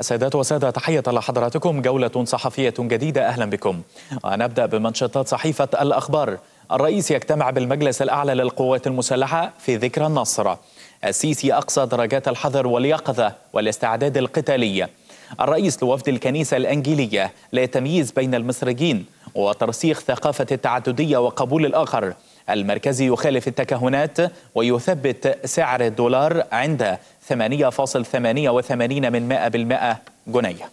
السيدات وسادة تحية لحضراتكم جولة صحفية جديدة أهلا بكم ونبدأ بمنشطات صحيفة الأخبار الرئيس يجتمع بالمجلس الأعلى للقوات المسلحة في ذكرى النصر السيسي أقصى درجات الحذر واليقظة والاستعداد القتالي الرئيس لوفد الكنيسة الأنجيلية لا تمييز بين المصريين وترسيخ ثقافة التعددية وقبول الآخر المركزي يخالف التكهنات ويثبت سعر الدولار عند 8.88 من 100 جنيه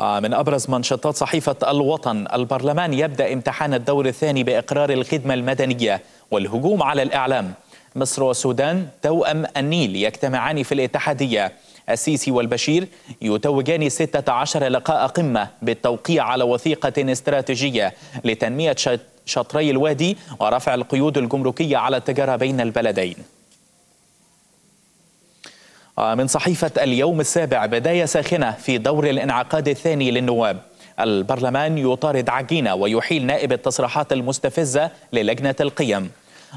آه، من أبرز منشطات صحيفة الوطن البرلمان يبدأ امتحان الدور الثاني بإقرار الخدمة المدنية والهجوم على الإعلام مصر والسودان توأم النيل يجتمعان في الاتحادية السيسي والبشير يتوجان 16 لقاء قمة بالتوقيع على وثيقة استراتيجية لتنمية شطري الوادي ورفع القيود الجمركية على التجارة بين البلدين آه، من صحيفة اليوم السابع بداية ساخنة في دور الانعقاد الثاني للنواب البرلمان يطارد عجينة ويحيل نائب التصريحات المستفزة للجنة القيم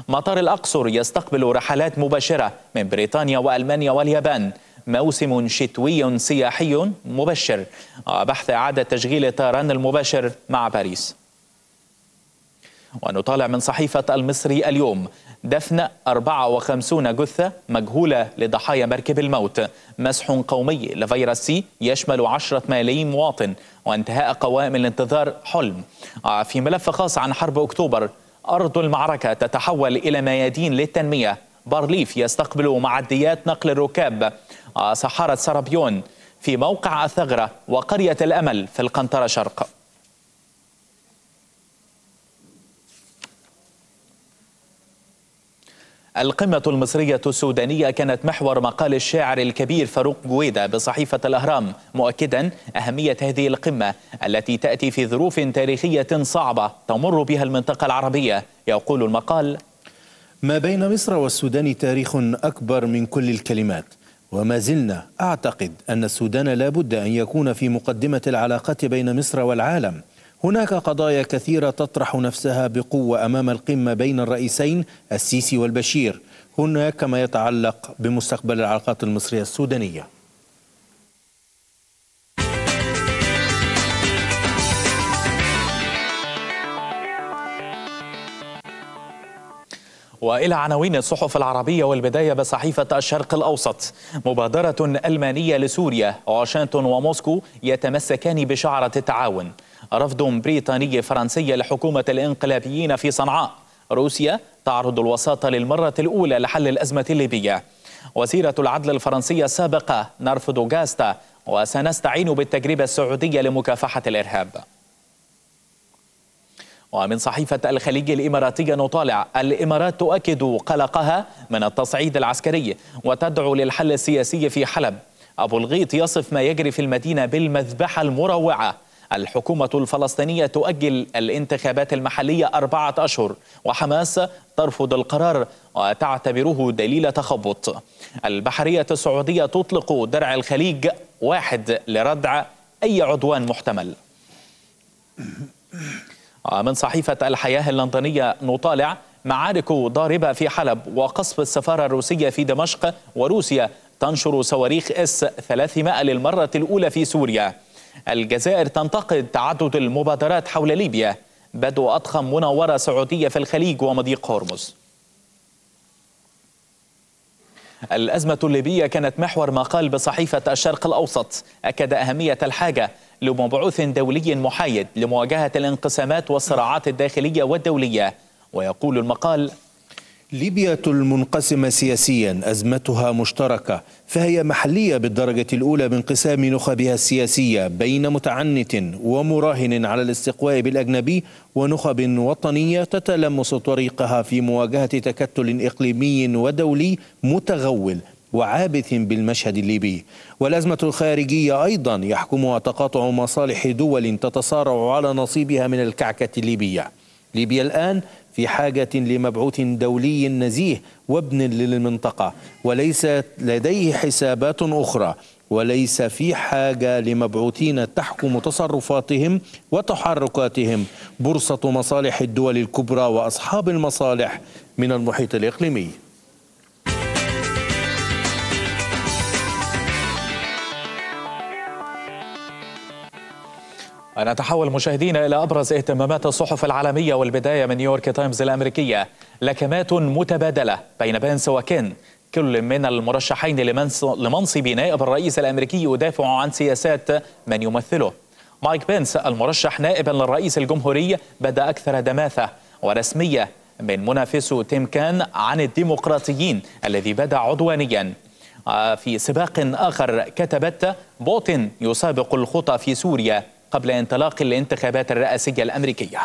مطار الأقصر يستقبل رحلات مباشرة من بريطانيا وألمانيا واليابان موسم شتوي سياحي مبشر بحث إعادة تشغيل طيران المباشر مع باريس ونطالع من صحيفة المصري اليوم دفن 54 جثة مجهولة لضحايا مركب الموت مسح قومي لفيروس سي يشمل 10 ملايين مواطن وانتهاء قوائم الانتظار حلم في ملف خاص عن حرب أكتوبر أرض المعركة تتحول إلى ميادين للتنمية بارليف يستقبل معديات نقل الركاب صحارة سرابيون في موقع الثغرة وقرية الأمل في القنطرة شرق القمة المصرية السودانية كانت محور مقال الشاعر الكبير فاروق جويدة بصحيفة الأهرام مؤكدا أهمية هذه القمة التي تأتي في ظروف تاريخية صعبة تمر بها المنطقة العربية يقول المقال ما بين مصر والسودان تاريخ أكبر من كل الكلمات وما زلنا أعتقد أن السودان لا بد أن يكون في مقدمة العلاقات بين مصر والعالم هناك قضايا كثيرة تطرح نفسها بقوة أمام القمة بين الرئيسين السيسي والبشير هناك ما يتعلق بمستقبل العلاقات المصرية السودانية والى عناوين الصحف العربيه والبدايه بصحيفه الشرق الاوسط مبادره المانيه لسوريا واشنطن وموسكو يتمسكان بشعره التعاون رفض بريطاني فرنسي لحكومه الانقلابيين في صنعاء روسيا تعرض الوساطه للمره الاولى لحل الازمه الليبيه وزيره العدل الفرنسيه السابقه نرفض جاستا وسنستعين بالتجربه السعوديه لمكافحه الارهاب ومن صحيفة الخليج الإماراتية نطالع الإمارات تؤكد قلقها من التصعيد العسكري وتدعو للحل السياسي في حلب أبو الغيط يصف ما يجري في المدينة بالمذبحة المروعة الحكومة الفلسطينية تؤجل الانتخابات المحلية أربعة أشهر وحماس ترفض القرار وتعتبره دليل تخبط البحرية السعودية تطلق درع الخليج واحد لردع أي عدوان محتمل ومن آه، صحيفة الحياة اللندنية نطالع معارك ضاربة في حلب وقصف السفارة الروسية في دمشق وروسيا تنشر صواريخ اس 300 للمرة الأولى في سوريا الجزائر تنتقد تعدد المبادرات حول ليبيا بدو أضخم مناورة سعودية في الخليج ومضيق هرمز الأزمة الليبية كانت محور مقال بصحيفة الشرق الأوسط أكد أهمية الحاجة لمبعوث دولي محايد لمواجهة الانقسامات والصراعات الداخلية والدولية ويقول المقال ليبيا المنقسمة سياسيا أزمتها مشتركة فهي محلية بالدرجة الأولى بانقسام نخبها السياسية بين متعنت ومراهن على الاستقواء بالأجنبي ونخب وطنية تتلمس طريقها في مواجهة تكتل إقليمي ودولي متغول وعابث بالمشهد الليبي والأزمة الخارجية أيضا يحكمها تقاطع مصالح دول تتصارع على نصيبها من الكعكة الليبية ليبيا الآن في حاجة لمبعوث دولي نزيه وابن للمنطقة وليس لديه حسابات أخرى وليس في حاجة لمبعوثين تحكم تصرفاتهم وتحركاتهم بورصة مصالح الدول الكبرى وأصحاب المصالح من المحيط الإقليمي نتحول مشاهدينا إلى أبرز اهتمامات الصحف العالمية والبداية من نيويورك تايمز الأمريكية لكمات متبادلة بين بنس وكين كل من المرشحين لمنصب نائب الرئيس الأمريكي يدافع عن سياسات من يمثله مايك بنس المرشح نائبا للرئيس الجمهوري بدا أكثر دماثة ورسمية من منافسه تيم كان عن الديمقراطيين الذي بدا عدوانيا آه، في سباق آخر كتبت بوتين يسابق الخطى في سوريا قبل انطلاق الانتخابات الرئاسية الأمريكية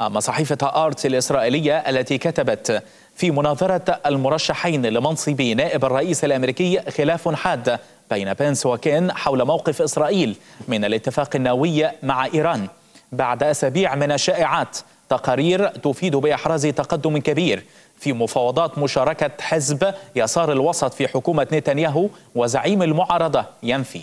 أما صحيفة آرتس الإسرائيلية التي كتبت في مناظرة المرشحين لمنصب نائب الرئيس الأمريكي خلاف حاد بين بنس وكين حول موقف إسرائيل من الاتفاق النووي مع إيران بعد أسابيع من الشائعات تقارير تفيد بإحراز تقدم كبير في مفاوضات مشاركة حزب يسار الوسط في حكومة نتنياهو وزعيم المعارضة ينفي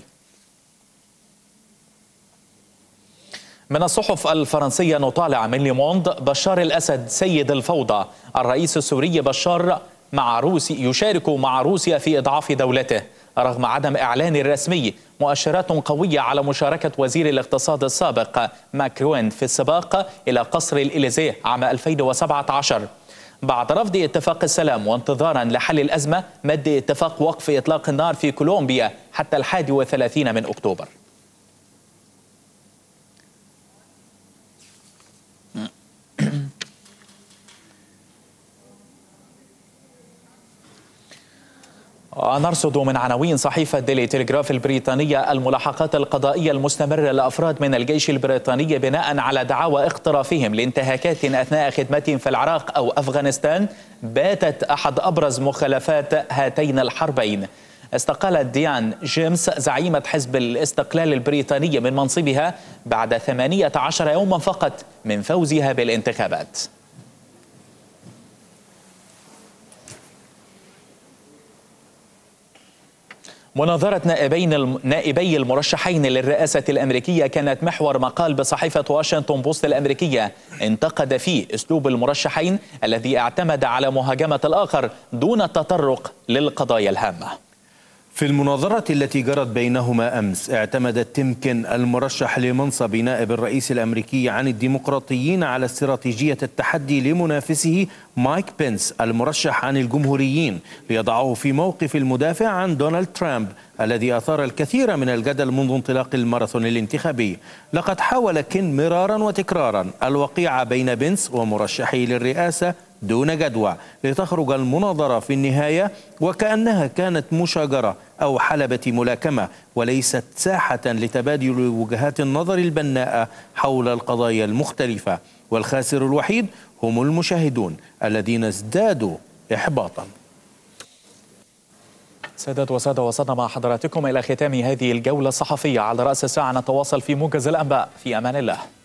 من الصحف الفرنسية نطالع من ليموند بشار الأسد سيد الفوضى الرئيس السوري بشار مع روسي يشارك مع روسيا في إضعاف دولته رغم عدم إعلان رسمي مؤشرات قوية على مشاركة وزير الاقتصاد السابق ماكروين في السباق إلى قصر الإليزيه عام 2017 بعد رفض اتفاق السلام وانتظارا لحل الأزمة مد اتفاق وقف إطلاق النار في كولومبيا حتى 31 من أكتوبر نرصد من عناوين صحيفة ديلي تلغراف البريطانية الملاحقات القضائية المستمرة لأفراد من الجيش البريطاني بناء على دعاوى اقترافهم لانتهاكات أثناء خدمتهم في العراق أو أفغانستان باتت أحد أبرز مخالفات هاتين الحربين استقالت ديان جيمس زعيمة حزب الاستقلال البريطاني من منصبها بعد 18 يوما فقط من فوزها بالانتخابات مناظرة نائبين نائبي المرشحين للرئاسة الأمريكية كانت محور مقال بصحيفة واشنطن بوست الأمريكية انتقد فيه أسلوب المرشحين الذي اعتمد على مهاجمة الآخر دون التطرق للقضايا الهامة في المناظرة التي جرت بينهما أمس اعتمدت تيمكن المرشح لمنصب نائب الرئيس الأمريكي عن الديمقراطيين على استراتيجية التحدي لمنافسه مايك بنس المرشح عن الجمهوريين ليضعه في موقف المدافع عن دونالد ترامب الذي أثار الكثير من الجدل منذ انطلاق الماراثون الانتخابي لقد حاول كن مرارا وتكرارا الوقيعة بين بنس ومرشحه للرئاسة دون جدوى لتخرج المناظرة في النهاية وكأنها كانت مشاجرة أو حلبة ملاكمة وليست ساحة لتبادل وجهات النظر البناءة حول القضايا المختلفة والخاسر الوحيد هم المشاهدون الذين ازدادوا إحباطاً سادات وسادة وصلنا مع حضراتكم إلى ختام هذه الجولة الصحفية على رأس الساعة نتواصل في موجز الأنباء في أمان الله